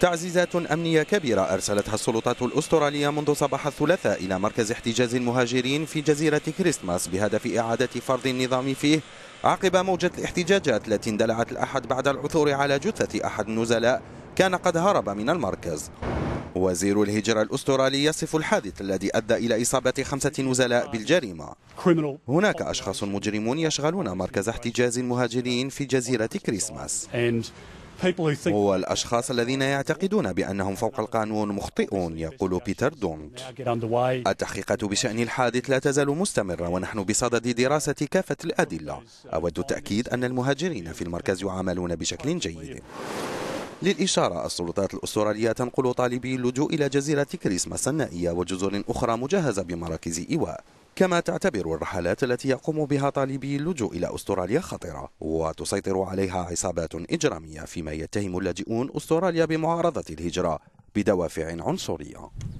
تعزيزات أمنية كبيرة أرسلتها السلطات الأسترالية منذ صباح الثلاثاء إلى مركز احتجاز المهاجرين في جزيرة كريسماس بهدف إعادة فرض النظام فيه عقب موجة الاحتجاجات التي اندلعت الأحد بعد العثور على جثة أحد النزلاء كان قد هرب من المركز وزير الهجرة الأسترالي يصف الحادث الذي أدى إلى إصابة خمسة نزلاء بالجريمة هناك أشخاص مجرمون يشغلون مركز احتجاز المهاجرين في جزيرة كريسماس هو الأشخاص الذين يعتقدون بأنهم فوق القانون مخطئون يقول بيتر دونت التحقيقات بشأن الحادث لا تزال مستمرة ونحن بصدد دراسة كافة الأدلة أود التأكيد أن المهاجرين في المركز يعاملون بشكل جيد للإشارة السلطات الأسترالية تنقل طالبي اللجوء إلى جزيرة كريسماس النائية وجزر أخرى مجهزة بمراكز إيواء كما تعتبر الرحلات التي يقوم بها طالبي اللجوء إلى أستراليا خطرة وتسيطر عليها عصابات إجرامية فيما يتهم اللاجئون أستراليا بمعارضة الهجرة بدوافع عنصرية